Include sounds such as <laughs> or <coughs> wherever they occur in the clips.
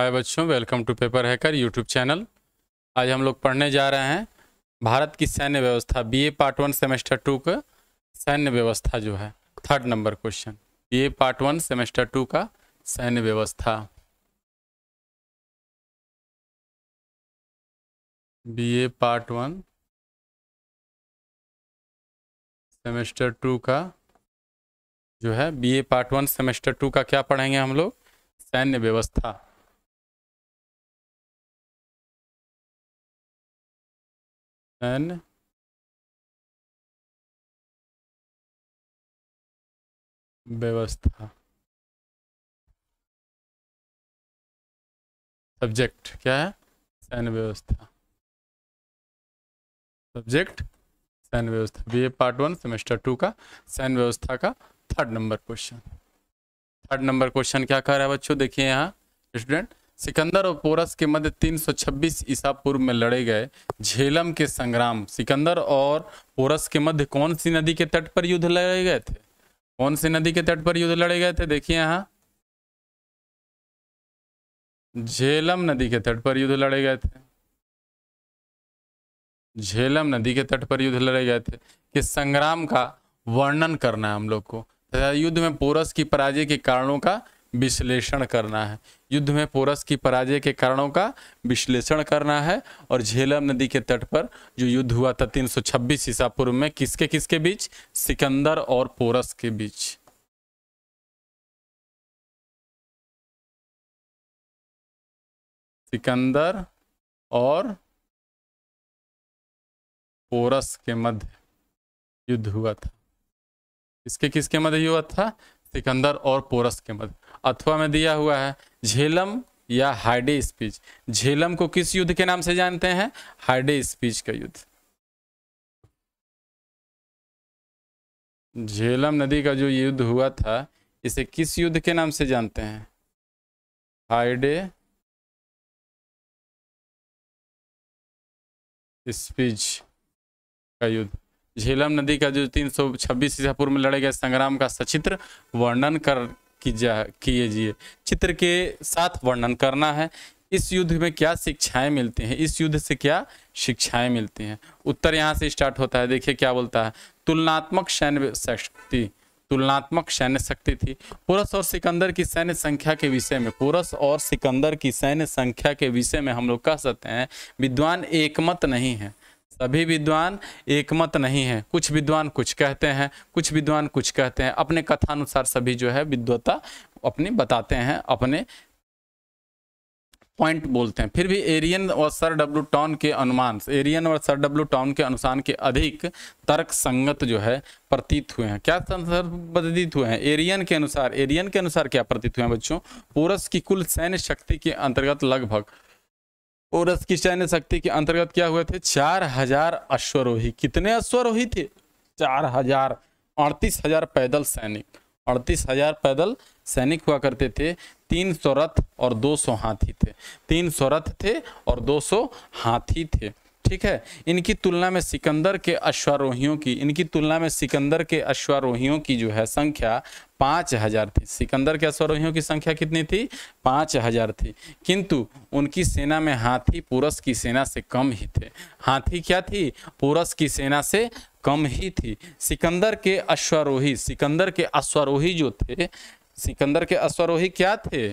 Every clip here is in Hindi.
हाय बच्चों welcome to paper hacker YouTube channel आज हम लोग पढ़ने जा रहे हैं भारत की सैन्य व्यवस्था BA part one semester two का सैन्य व्यवस्था जो है third number question BA part one semester two का सैन्य व्यवस्था BA part one semester two का जो है BA part one semester two का क्या पढ़ेंगे हम लोग सैन्य व्यवस्था 10. व्यवस्था सब्जेक्ट क्या है सैन व्यवस्था सब्जेक्ट सैन व्यवस्था B A part one semester two का सैन व्यवस्था का third number question third number question क्या कर रहा है बच्चों देखिए यहाँ स्टूडेंट सिकंदर और पोरस के मध्य 326 ईसा पूर्व में लड़े गए झेलम के संग्राम सिकंदर और पोरस के मध्य कौन सी नदी के तट पर युद्ध लड़े गए थे कौन सी नदी के तट पर युद्ध लड़े गए थे देखिए यहाँ झेलम नदी के तट पर युद्ध लड़े गए थे झेलम नदी के तट पर युद्ध लड़े गए थे कि संग्राम का वर्णन करना है हम लोग को तथा युद्ध में पोरस की पराजय के कारणों का विश्लेषण करना है युद्ध में पोरस की पराजय के कारणों का विश्लेषण करना है और झेलम नदी के तट पर जो युद्ध हुआ था 326 ईसा पूर्व में किसके किसके बीच सिकंदर और पोरस के बीच सिकंदर और पोरस के मध्य युद्ध हुआ था इसके किसके मध्य हुआ था सिकंदर और पोरस के मध्य अथवा में दिया हुआ है झेलम या हार्डे स्पीच झेलम को किस युद्ध के नाम से जानते हैं हार्डे स्पीच का युद्ध झेलम नदी का जो युद्ध हुआ था इसे किस युद्ध के नाम से जानते हैं हार्डे स्पीच का युद्ध झेलम नदी का जो 326 सौ छब्बीस ईसापुर में लड़े गए संग्राम का सचित्र वर्णन कर की जा कीजिए चित्र के साथ वर्णन करना है इस युद्ध में क्या शिक्षाएं मिलती हैं इस युद्ध से क्या शिक्षाएं मिलती हैं उत्तर यहाँ से स्टार्ट होता है देखिए क्या बोलता है तुलनात्मक सैन्य शक्ति तुलनात्मक सैन्य शक्ति थी पुरस और सिकंदर की सैन्य संख्या के विषय में पुरस और सिकंदर की सैन्य संख्या के विषय में हम लोग कह सकते हैं विद्वान एकमत नहीं है सभी विद्वान एकमत नहीं है कुछ विद्वान कुछ कहते हैं कुछ विद्वान कुछ कहते हैं अपने कथानुसार सभी जो है विद्वता अपनी बताते हैं अपने पॉइंट बोलते हैं फिर भी एरियन और सर डब्ल्यू टॉन के अनुमान एरियन और सर डब्ल्यू टाउन के अनुसार के अधिक तर्क संगत जो है प्रतीत हुए हैं क्या प्रतीत हुए हैं एरियन के अनुसार एरियन के अनुसार क्या प्रतीत हुए हैं बच्चों पोरस की कुल सैन्य शक्ति के अंतर्गत लगभग ओरस की सैन्य शक्ति के अंतर्गत क्या हुए थे चार हजार अश्वरोही कितने अश्वरोही थे चार हजार अड़तीस हजार पैदल सैनिक अड़तीस हजार पैदल सैनिक हुआ करते थे तीन सौ रथ और दो सौ हाथी थे तीन सौ रथ थे और दो सौ हाथी थे ठीक है इनकी तुलना में सिकंदर के अश्वारोहियों की इनकी तुलना में सिकंदर के अश्वारोहियों की जो है संख्या पाँच हजार थी सिकंदर के अश्वारोहियों की संख्या कितनी थी पाँच हजार थी किंतु उनकी सेना में हाथी पुरस की सेना से कम ही थे हाथी क्या थी पुरस की सेना से कम ही थी सिकंदर के अश्वारोही सिकंदर के अश्वारोही जो थे सिकंदर के अश्वारोही क्या थे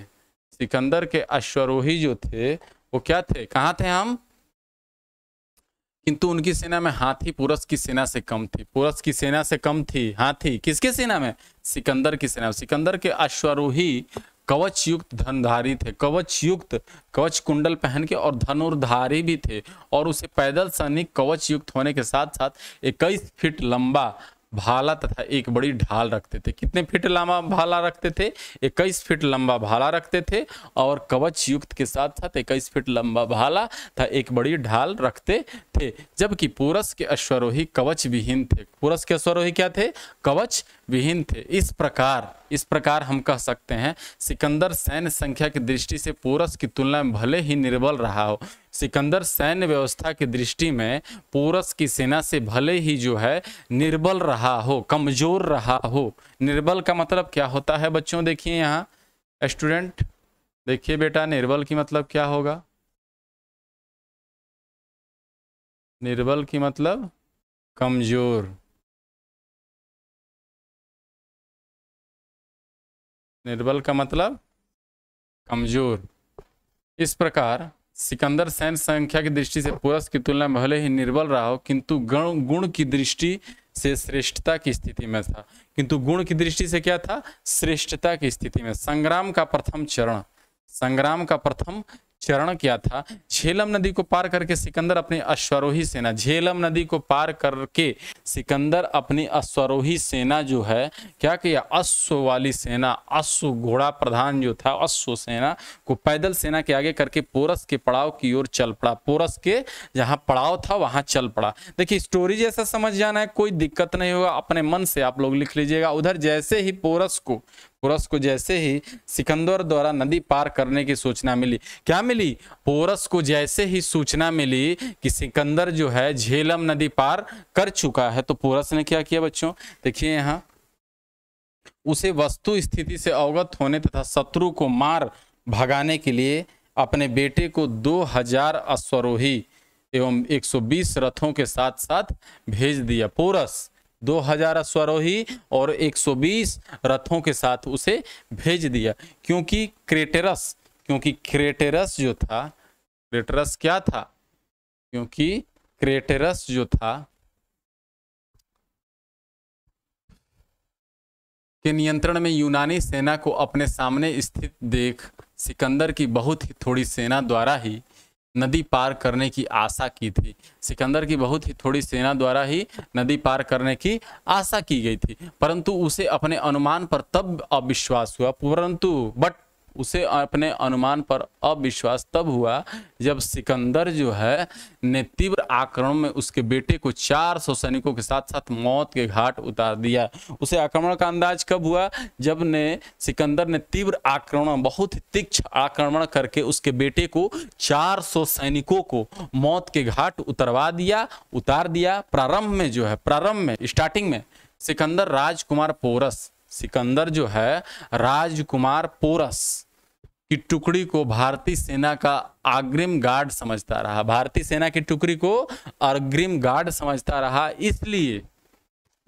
सिकंदर के अश्वारोही जो थे वो क्या थे कहाँ थे हम किंतु उनकी सेना में हाथी पुरस की सेना से कम थी पुरस की सेना से कम थी हाथी किसके सेना में सिकंदर की सेना सिकंदर के अश्वरोही कवच युक्त धनधारी थे कवच युक्त कवच कुंडल पहन के और धनुर्धारी भी थे और उसे पैदल सैनिक कवच युक्त होने के साथ साथ इक्कीस फीट लंबा भाला तथा एक बड़ी ढाल रखते थे कितने फीट लंबा भाला रखते थे इक्कीस फीट लंबा भाला रखते थे और कवच युक्त के साथ साथ इक्कीस फीट लंबा भाला तथा एक बड़ी ढाल रखते थे जबकि पुरस के अश्वरोही कवच विहीन थे पुरस के अश्वरोही क्या थे कवच विहीन थे इस प्रकार इस प्रकार हम कह सकते हैं सिकंदर सैन्य संख्या की दृष्टि से पोरस की तुलना में भले ही निर्बल रहा हो सिकंदर सैन्य व्यवस्था की दृष्टि में पोरस की सेना से भले ही जो है निर्बल रहा हो कमजोर रहा हो निर्बल का मतलब क्या होता है बच्चों देखिए यहाँ स्टूडेंट देखिए बेटा निर्बल की मतलब क्या होगा निर्बल की मतलब कमजोर निर्बल का मतलब कमजोर इस प्रकार सिकंदर सैन संख्या की दृष्टि से पुरुष की तुलना में भले ही निर्बल रहा हो किंतु गुण गुण की दृष्टि से श्रेष्ठता की स्थिति में था किंतु गुण की दृष्टि से क्या था श्रेष्ठता की स्थिति में संग्राम का प्रथम चरण संग्राम का प्रथम चरण क्या था झेलम नदी को पार करके सिकंदर अपनी अश्वरोही सेना झेलम नदी को पार करके सिकंदर अपनी अश्वरोही सेना जो है क्या किया अश्व वाली सेना अश्व घोड़ा प्रधान जो था अश्व सेना को पैदल सेना के आगे करके पोरस के पड़ाव की ओर चल पड़ा पोरस के जहाँ पड़ाव था वहां चल पड़ा देखिए स्टोरी जैसा समझ जाना है कोई दिक्कत नहीं होगा अपने मन से आप लोग लिख लीजिएगा उधर जैसे ही पोरस को पोरस को जैसे ही सिकंदर द्वारा नदी पार करने की सूचना मिली क्या मिली पोरस को जैसे ही सूचना मिली कि सिकंदर जो है झेलम नदी पार कर चुका है तो पोरस ने क्या किया बच्चों देखिए यहाँ उसे वस्तु स्थिति से अवगत होने तथा शत्रु को मार भगाने के लिए अपने बेटे को 2000 अश्वरोही एवं 120 रथों के साथ साथ भेज दिया पोरस दो हजार अश्वरोही और 120 रथों के साथ उसे भेज दिया क्योंकि क्रेटेरस क्योंकि क्रेटेरस जो था क्रेटेरस क्या था क्योंकि क्रेटेरस जो था के नियंत्रण में यूनानी सेना को अपने सामने स्थित देख सिकंदर की बहुत ही थोड़ी सेना द्वारा ही नदी पार करने की आशा की थी सिकंदर की बहुत ही थोड़ी सेना द्वारा ही नदी पार करने की आशा की गई थी परंतु उसे अपने अनुमान पर तब अविश्वास हुआ परंतु बट उसे अपने अनुमान पर अविश्वास तब हुआ जब सिकंदर जो है ने तीव्र आक्रमण में उसके बेटे को 400 सैनिकों के साथ साथ मौत के घाट उतार दिया उसे आक्रमण का अंदाज कब हुआ जब ने सिकंदर ने तीव्र आक्रमण बहुत ही तीक्ष आक्रमण करके उसके बेटे को 400 सैनिकों को मौत के घाट उतरवा दिया उतार दिया प्रारंभ में जो है प्रारंभ में स्टार्टिंग में सिकंदर राजकुमार पोरस सिकंदर जो है राजकुमार पोरस की टुकड़ी को भारतीय सेना का अग्रिम गार्ड समझता रहा भारतीय सेना की टुकड़ी को अग्रिम गार्ड समझता रहा इसलिए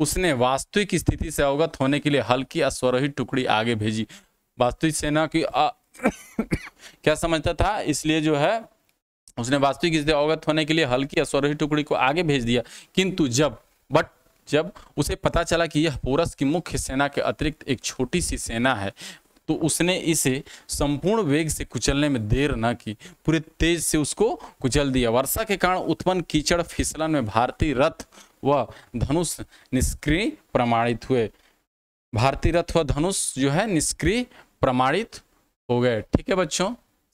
उसने वास्तविक स्थिति से अवगत होने के लिए हल्की अश्वरोही टुकड़ी आगे भेजी वास्तविक सेना की आ... <coughs> क्या समझता था इसलिए जो है उसने वास्तविक स्थिति अवगत होने के लिए हल्की अश्वरोही टुकड़ी को आगे भेज दिया किंतु जब बट जब उसे पता चला कि यह पोरस की मुख्य सेना के अतिरिक्त एक छोटी सी सेना है तो उसने इसे संपूर्ण वेग से कुचलने में देर न की पूरे तेज से उसको कुचल दिया वर्षा के कारण उत्पन्न कीचड़ फिसलन में भारतीय रथ व धनुष निष्क्रिय प्रमाणित हुए भारतीय रथ व धनुष जो है निष्क्रिय प्रमाणित हो गए ठीक है बच्चों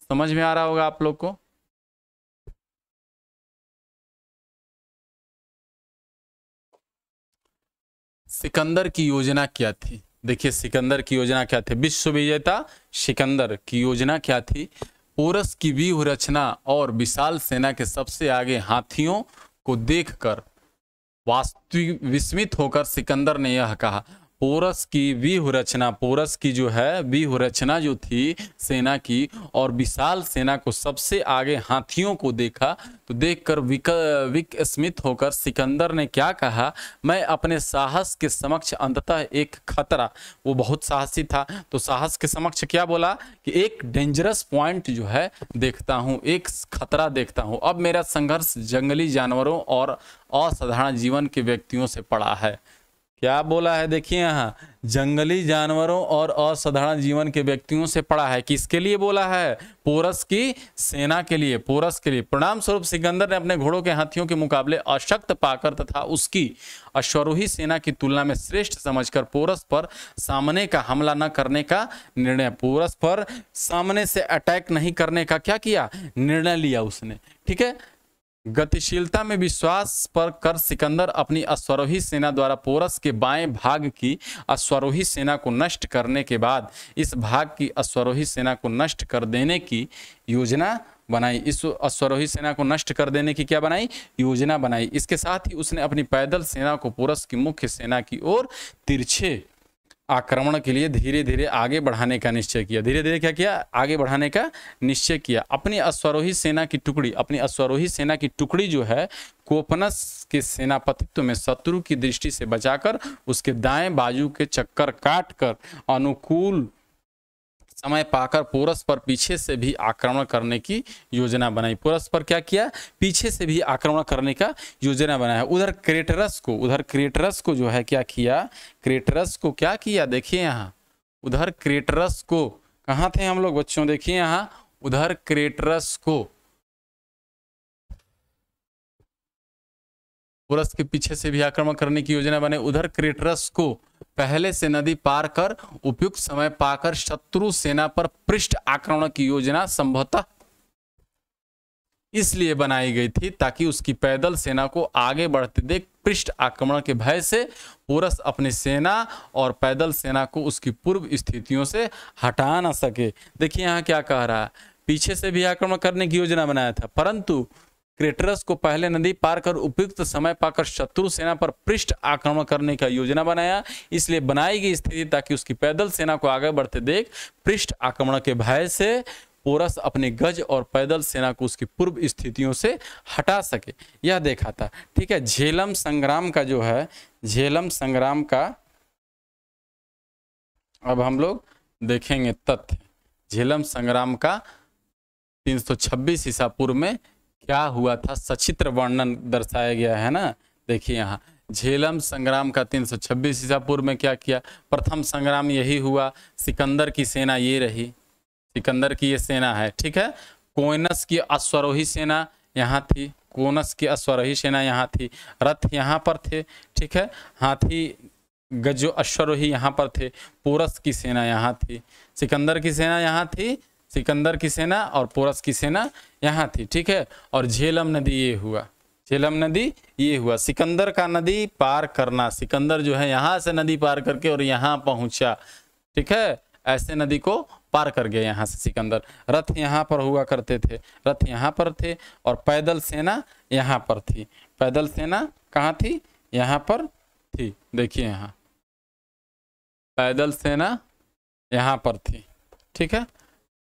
समझ में आ रहा होगा आप लोग को सिकंदर की योजना क्या थी देखिए सिकंदर की योजना क्या थी विश्व विजेता सिकंदर की योजना क्या थी ओरस की व्यूह रचना और विशाल सेना के सबसे आगे हाथियों को देखकर वास्तविक विस्मित होकर सिकंदर ने यह कहा पोरस की व्यूह रचना पोरस की जो है व्यूह रचना जो थी सेना की और विशाल सेना को सबसे आगे हाथियों को देखा तो देखकर विक विक स्मित होकर सिकंदर ने क्या कहा मैं अपने साहस के समक्ष अंततः एक खतरा वो बहुत साहसी था तो साहस के समक्ष क्या बोला कि एक डेंजरस पॉइंट जो है देखता हूँ एक खतरा देखता हूँ अब मेरा संघर्ष जंगली जानवरों और असाधारण जीवन के व्यक्तियों से पड़ा है क्या बोला है देखिए यहाँ जंगली जानवरों और असाधारण जीवन के व्यक्तियों से पड़ा है किसके लिए बोला है पोरस की सेना के लिए पोरस के लिए प्रणाम स्वरूप सिकंदर ने अपने घोड़ों के हाथियों के मुकाबले अशक्त पाकर तथा उसकी अश्वरोही सेना की तुलना में श्रेष्ठ समझकर पोरस पर सामने का हमला न करने का निर्णय पोरस पर सामने से अटैक नहीं करने का क्या किया निर्णय लिया उसने ठीक है गतिशीलता में विश्वास पर कर सिकंदर अपनी अश्वरोही सेना द्वारा पोरस के बाएं भाग की अश्वरोही सेना को नष्ट करने के बाद इस भाग की अश्वरोही सेना को नष्ट कर देने की योजना बनाई इस अश्वरोही सेना को नष्ट कर देने की क्या बनाई योजना बनाई इसके साथ ही उसने अपनी पैदल सेना को पोरस की मुख्य सेना की ओर तिरछे आक्रमण के लिए धीरे धीरे आगे बढ़ाने का निश्चय किया धीरे धीरे क्या किया आगे बढ़ाने का निश्चय किया अपनी अश्वरोही सेना की टुकड़ी अपनी अश्वरोही सेना की टुकड़ी जो है कोपनस के सेनापतित्व में शत्रु की दृष्टि से बचाकर उसके दाएं बाजू के चक्कर काट कर अनुकूल समय पाकर पोरस पर पीछे से भी आक्रमण करने की योजना बनाई पोरस पर क्या किया पीछे से भी आक्रमण करने का योजना बनाया उधर क्रेटरस को उधर क्रेटरस को जो है क्या किया क्रेटरस को क्या किया देखिए यहाँ उधर क्रेटरस को कहाँ थे हम लोग बच्चों देखिए यहाँ उधर क्रेटरस को पोरस के पीछे से भी आक्रमण करने की योजना बने उधर क्रेटरस को पहले से नदी पार कर उपयुक्त समय पाकर शत्रु सेना पर पृष्ठ आक्रमण की योजना संभवतः इसलिए बनाई गई थी ताकि उसकी पैदल सेना को आगे बढ़ते देख पृष्ठ आक्रमण के भय से पुरस अपनी सेना और पैदल सेना को उसकी पूर्व स्थितियों से हटा ना सके देखिए यहाँ क्या कह रहा है पीछे से भी आक्रमण करने की योजना बनाया था परंतु क्रेटरस को पहले नदी पार कर उपयुक्त समय पाकर शत्रु सेना पर पृष्ठ आक्रमण करने का योजना बनाया इसलिए बनाई गई स्थिति ताकि उसकी पैदल सेना को आगे बढ़ते देख पृष्ठ आक्रमण के भय से पोरस अपने गज और पैदल सेना को उसकी पूर्व स्थितियों से हटा सके यह देखा था ठीक है झेलम संग्राम का जो है झेलम संग्राम का अब हम लोग देखेंगे तथ्य झेलम संग्राम का 326 ईसा पूर्व में क्या हुआ था सचित्र वर्णन दर्शाया गया है ना देखिए यहाँ झेलम संग्राम का 326 ईसा पूर्व में क्या किया प्रथम संग्राम यही हुआ सिकंदर की सेना ये रही सिकंदर की ये सेना है ठीक है कोयनस की अश्वरोही सेना यहाँ थी कोनस की अश्वरोही सेना यहाँ थी रथ यहाँ पर थे ठीक है हाथी गजो अश्वरोही यहाँ पर थे पोरस की सेना यहाँ थी सिकंदर की सेना यहाँ थी सिकंदर की सेना और पोरस की सेना यहाँ थी ठीक है और झेलम नदी ये हुआ झेलम नदी ये हुआ सिकंदर का नदी पार करना सिकंदर जो है यहाँ से नदी पार करके और यहाँ पहुंचा ठीक है ऐसे नदी को पार कर गए यहाँ से सिकंदर रथ यहाँ पर हुआ करते थे रथ यहाँ पर थे और पैदल सेना यहाँ पर थी पैदल सेना कहाँ थी यहाँ पर थी देखिए यहाँ पैदल सेना यहाँ पर थी ठीक है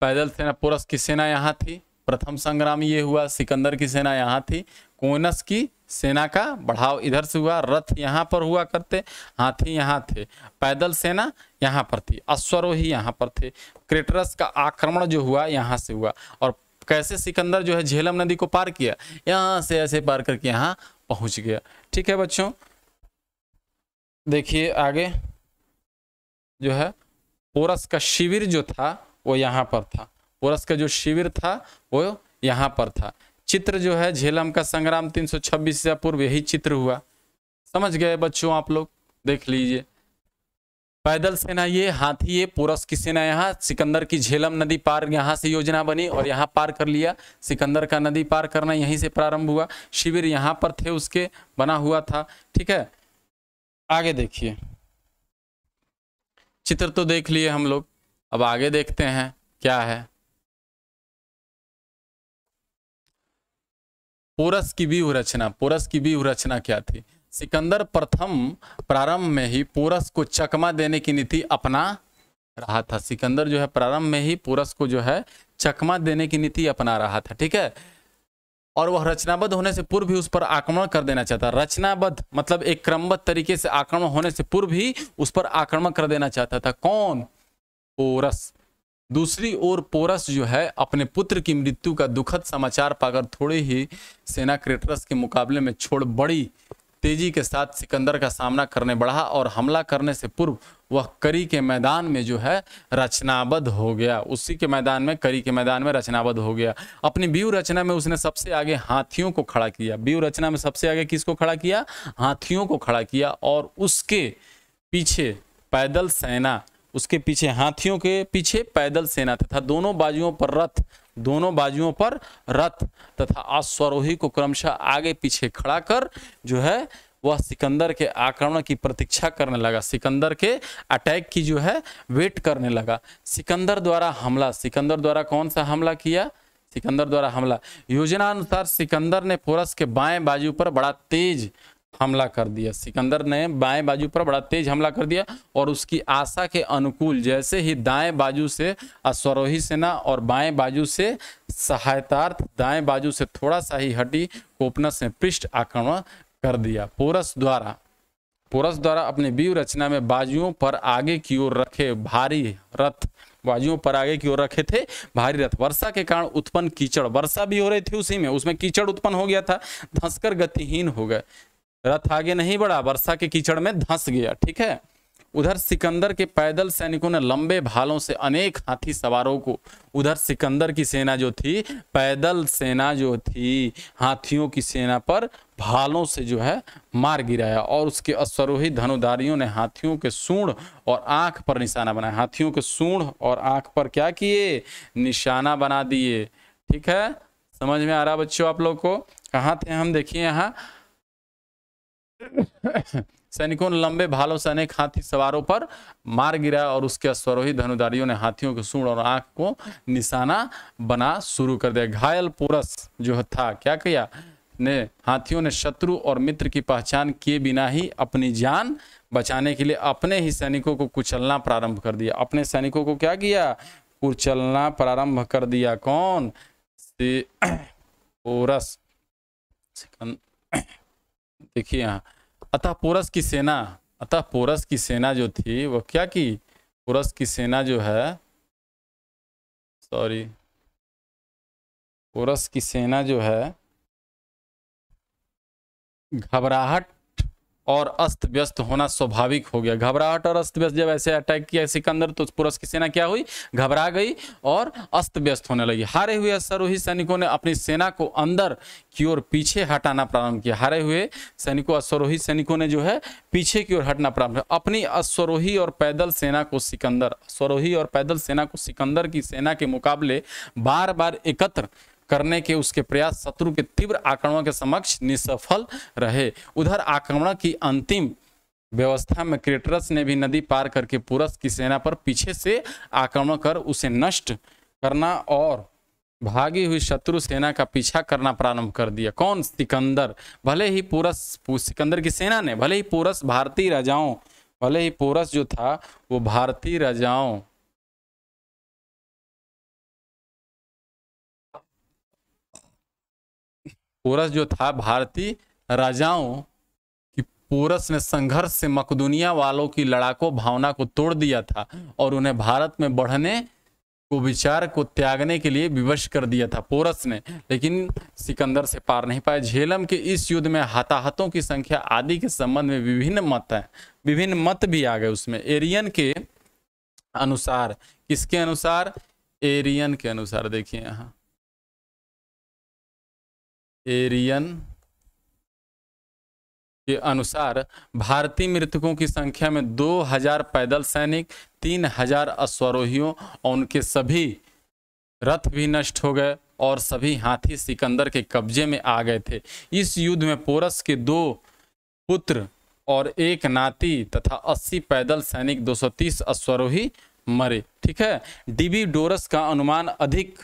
पैदल सेना पुरस की सेना यहाँ थी प्रथम संग्राम ये हुआ सिकंदर की सेना यहाँ थी कोनस की सेना का बढ़ाव इधर से हुआ रथ यहाँ पर हुआ करते हाथी यहाँ थे पैदल सेना यहाँ पर थी अश्वरोही यहाँ पर थे क्रेटरस का आक्रमण जो हुआ यहाँ से हुआ और कैसे सिकंदर जो है झेलम नदी को पार किया यहाँ से ऐसे पार करके यहाँ पहुँच गया ठीक है बच्चों देखिए आगे जो है पोरस का शिविर जो था वो यहाँ पर था ओरस का जो शिविर था वो यहाँ पर था चित्र जो है झेलम का संग्राम 326 से पूर्व यही चित्र हुआ समझ गए बच्चों आप लोग देख लीजिए पैदल सेना ये हाथी ये पुरस की सेना यहाँ सिकंदर की झेलम नदी पार यहाँ से योजना बनी और यहाँ पार कर लिया सिकंदर का नदी पार करना यहीं से प्रारंभ हुआ शिविर यहाँ पर थे उसके बना हुआ था ठीक है आगे देखिए चित्र तो देख लिए हम लोग अब आगे देखते हैं क्या है पोरस की भी रचना पोरस की भी रचना क्या थी सिकंदर प्रथम प्रारंभ में ही पोरस को चकमा देने की नीति अपना रहा था सिकंदर जो है प्रारंभ में ही पुरस को जो है चकमा देने की नीति अपना रहा था ठीक है और वह रचनाबद्ध होने से पूर्व ही उस पर आक्रमण कर देना चाहता रचनाबद्ध मतलब एक क्रमबद्ध तरीके से आक्रमण होने से पूर्व ही उस पर आक्रमण कर देना चाहता था कौन पोरस दूसरी ओर पोरस जो है अपने पुत्र की मृत्यु का दुखद समाचार पाकर थोड़े ही सेना क्रेटरस के मुकाबले में छोड़ बड़ी तेजी के साथ सिकंदर का सामना करने बढ़ा और हमला करने से पूर्व वह करी के मैदान में जो है रचनाबद्ध हो गया उसी के मैदान में करी के मैदान में रचनाबद्ध हो गया अपनी व्यू रचना में उसने सबसे आगे हाथियों को खड़ा किया व्यू रचना में सबसे आगे किसको खड़ा किया हाथियों को खड़ा किया और उसके पीछे पैदल सेना उसके पीछे हाथियों के पीछे पैदल सेना तथा दोनों बाजुओं पर रथ दोनों बाजुओं पर रथ तथा अश्वरोही को क्रमशः आगे पीछे खड़ा कर जो है वह सिकंदर के आक्रमण की प्रतीक्षा करने लगा सिकंदर के अटैक की जो है वेट करने लगा सिकंदर द्वारा हमला सिकंदर द्वारा कौन सा हमला किया सिकंदर द्वारा हमला योजना अनुसार सिकंदर ने फोरस के बाएं बाजू पर बड़ा तेज हमला कर दिया सिकंदर ने बाएं बाजू पर बड़ा तेज हमला कर दिया और उसकी आशा के अनुकूल जैसे ही दाएं बाजू से अश्वरोही सेना और बाएं बाजू से सहायतार्थ दाएं बाजू से थोड़ा सा ही हटी कोपनस ने पृष्ठ आक्रमण कर दिया पोरस द्वारा पोरस द्वारा अपने व्यू रचना में बाजुओं पर आगे की ओर रखे भारी रथ बाजुओं पर आगे की ओर रखे थे भारी रथ वर्षा के कारण उत्पन्न कीचड़ वर्षा भी हो रही थी उसी में उसमें कीचड़ उत्पन्न हो गया था धंसकर गतिहीन हो गए रथ आगे नहीं बढ़ा वर्षा के कीचड़ में धंस गया ठीक है उधर सिकंदर के पैदल सैनिकों ने लंबे भालों से अनेक हाथी सवारों को उधर सिकंदर की सेना जो थी पैदल सेना जो थी हाथियों की सेना पर भालों से जो है मार गिराया और उसके अश्वरोही धनुधारियों ने हाथियों के सूंड और आंख पर निशाना बनाया हाथियों के सूंड और आंख पर क्या किए निशाना बना दिए ठीक है समझ में आ रहा बच्चों आप लोग को कहाँ थे हम देखिए यहाँ <laughs> सैनिकों ने लंबे भालों सैनिक हाथी सवारों पर मार गिरा और उसके अश्वरोही धनुधारियों ने हाथियों के सूंड और आंख को निशाना बना शुरू कर दिया घायल पुरस जो था क्या किया ने हाथियों ने शत्रु और मित्र की पहचान किए बिना ही अपनी जान बचाने के लिए अपने ही सैनिकों को कुचलना प्रारंभ कर दिया अपने सैनिकों को क्या किया कुचलना प्रारंभ कर दिया कौन से <clears throat> पोरस <clears throat> <clears throat> देखिए यहाँ अतः पोरस की सेना अतः पोरस की सेना जो थी वह क्या की पोरस की सेना जो है सॉरी पोरस की सेना जो है घबराहट और अस्त व्यस्त होना स्वाभाविक हो गया घबराहट और अस्त व्यस्त जब ऐसे अटैक किया सिकंदर तो पुरस की सेना क्या हुई घबरा गई और अस्त व्यस्त होने लगी हारे हुए सरोही सैनिकों ने अपनी सेना को अंदर की ओर पीछे हटाना प्रारंभ किया हारे हुए सैनिकों अश्वरोही सैनिकों ने जो है पीछे की ओर हटना प्रारंभ किया अपनी अश्वरोही और पैदल सेना को सिकंदर असरोही और पैदल सेना को सिकंदर की सेना के मुकाबले बार बार एकत्र करने के उसके प्रयास शत्रु के तीव्र आक्रमण के समक्ष निष्फल रहे उधर आक्रमण की अंतिम व्यवस्था में क्रेटरस ने भी नदी पार करके पुरस की सेना पर पीछे से आक्रमण कर उसे नष्ट करना और भागी हुई शत्रु सेना का पीछा करना प्रारंभ कर दिया कौन सिकंदर भले ही पुरस सिकंदर की सेना ने भले ही पुरस भारतीय राजाओं भले ही पुरस जो था वो भारतीय राजाओं पोरस जो था भारतीय राजाओं की पोरस ने संघर्ष से मकदुनिया वालों की लड़ाकों भावना को तोड़ दिया था और उन्हें भारत में बढ़ने को विचार को त्यागने के लिए विवश कर दिया था पोरस ने लेकिन सिकंदर से पार नहीं पाए झेलम के इस युद्ध में हताहतों की संख्या आदि के संबंध में विभिन्न मत हैं विभिन्न मत भी आ गए उसमें एरियन के अनुसार किसके अनुसार एरियन के अनुसार देखिए यहाँ एरियन के अनुसार भारतीय मृतकों की संख्या में 2000 पैदल सैनिक 3000 अश्वरोहियों और उनके सभी रथ भी नष्ट हो गए और सभी हाथी सिकंदर के कब्जे में आ गए थे इस युद्ध में पोरस के दो पुत्र और एक नाती तथा 80 पैदल सैनिक 230 अश्वरोही मरे ठीक है डीबी डोरस का अनुमान अधिक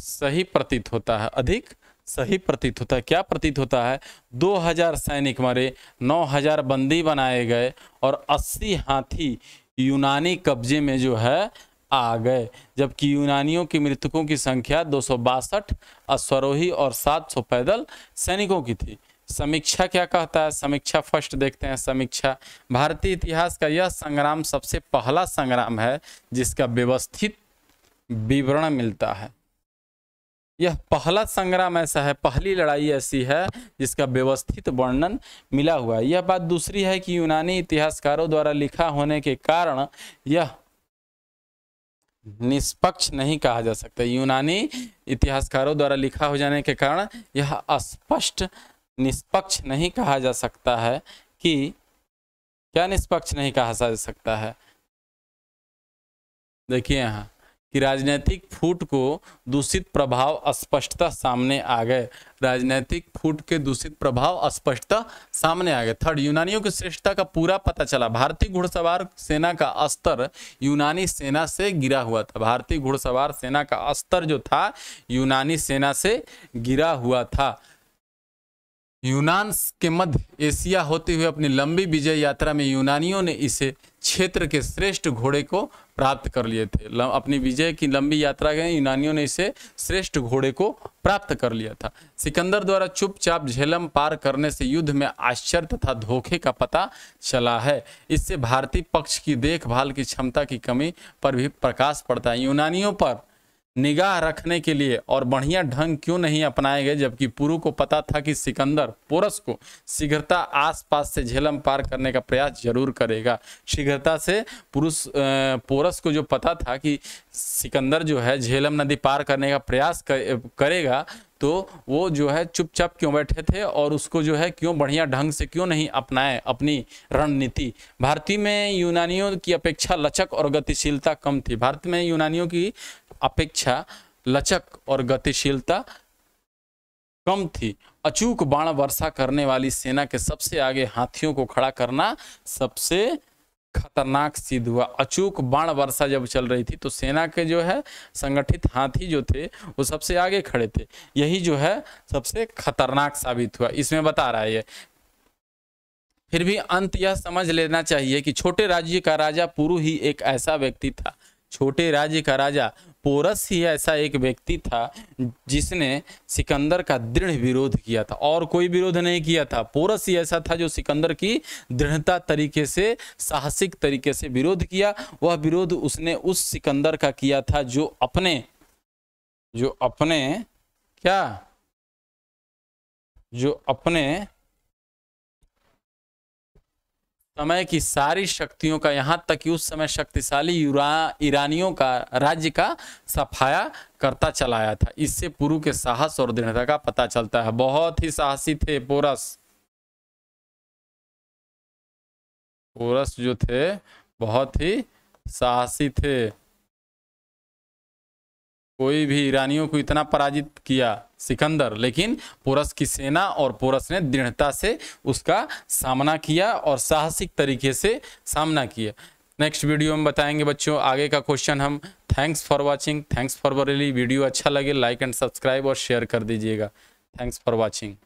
सही प्रतीत होता है अधिक सही प्रतीत होता है क्या प्रतीत होता है 2000 सैनिक मरे 9000 बंदी बनाए गए और 80 हाथी यूनानी कब्जे में जो है आ गए जबकि यूनानियों की मृतकों की संख्या दो सौ बासठ अश्वरोही और सात सौ पैदल सैनिकों की थी समीक्षा क्या कहता है समीक्षा फर्स्ट देखते हैं समीक्षा भारतीय इतिहास का यह संग्राम सबसे पहला संग्राम है जिसका व्यवस्थित विवरण मिलता है यह पहला संग्राम ऐसा है पहली लड़ाई ऐसी है जिसका व्यवस्थित वर्णन मिला हुआ है यह बात दूसरी है कि यूनानी इतिहासकारों द्वारा लिखा होने के कारण यह निष्पक्ष नहीं कहा जा सकता यूनानी इतिहासकारों द्वारा लिखा हो जाने के कारण यह अस्पष्ट निष्पक्ष नहीं कहा जा सकता है कि क्या निष्पक्ष नहीं कहा जा सकता है देखिए यहाँ कि राजनीतिक फूट को दूषित प्रभाव स्पष्टता सामने आ गए राजनीतिक फूट के दूषित प्रभाव स्पष्टता सामने आ गए थर्ड यूनानियों की श्रेष्ठता का पूरा पता चला भारतीय घुड़सवार सेना का स्तर यूनानी सेना से गिरा हुआ था भारतीय घुड़सवार सेना का स्तर जो था यूनानी सेना से गिरा हुआ था यूनान के मध्य एशिया होते हुए अपनी लंबी विजय यात्रा में यूनानियों ने इसे क्षेत्र के श्रेष्ठ घोड़े को प्राप्त कर लिए थे अपनी विजय की लंबी यात्रा गए यूनानियों ने इसे श्रेष्ठ घोड़े को प्राप्त कर लिया था सिकंदर द्वारा चुपचाप झेलम पार करने से युद्ध में आश्चर्य तथा धोखे का पता चला है इससे भारतीय पक्ष की देखभाल की क्षमता की कमी पर भी प्रकाश पड़ता है यूनानियों पर निगाह रखने के लिए और बढ़िया ढंग क्यों नहीं अपनाए गए जबकि पुरु को पता था कि सिकंदर पोरस को शीघ्रता आसपास से झेलम पार करने का प्रयास जरूर करेगा शीघ्रता से पुरुष पोरस को जो पता था कि सिकंदर जो है झेलम नदी पार करने का प्रयास करेगा तो वो जो है चुपचाप क्यों बैठे थे और उसको जो है क्यों बढ़िया ढंग से क्यों नहीं अपनाए अपनी रणनीति भारतीय में यूनानियों की अपेक्षा लचक और गतिशीलता कम थी भारत में यूनानियों की अपेक्षा लचक और गतिशीलता कम थी अचूक बाण वर्षा करने वाली सेना के सबसे आगे हाथियों को खड़ा करना सबसे खतरनाक सिद्ध हुआ अचूक बाण वर्षा जब चल रही थी तो सेना के जो है संगठित हाथी जो थे वो सबसे आगे खड़े थे यही जो है सबसे खतरनाक साबित हुआ इसमें बता रहा है ये फिर भी अंत यह समझ लेना चाहिए कि छोटे राज्य का राजा पुरु ही एक ऐसा व्यक्ति था छोटे राज्य का राजा पोरस ही ऐसा एक व्यक्ति था जिसने सिकंदर का दृढ़ विरोध किया था और कोई विरोध नहीं किया था पोरस ही ऐसा था जो सिकंदर की दृढ़ता तरीके से साहसिक तरीके से विरोध किया वह विरोध उसने उस सिकंदर का किया था जो अपने जो अपने क्या जो अपने समय की सारी शक्तियों का यहाँ तक कि उस समय शक्तिशाली ईरानियों का राज्य का सफाया करता चलाया था इससे पुरु के साहस और दृढ़ता का पता चलता है बहुत ही साहसी थे पोरस पोरस जो थे बहुत ही साहसी थे कोई भी ईरानियों को इतना पराजित किया सिकंदर लेकिन पोरस की सेना और पोरस ने दृढ़ता से उसका सामना किया और साहसिक तरीके से सामना किया नेक्स्ट वीडियो में बताएंगे बच्चों आगे का क्वेश्चन हम thanks for watching thanks for वरेली वीडियो अच्छा लगे लाइक एंड सब्सक्राइब और शेयर कर दीजिएगा थैंक्स फॉर वाचिंग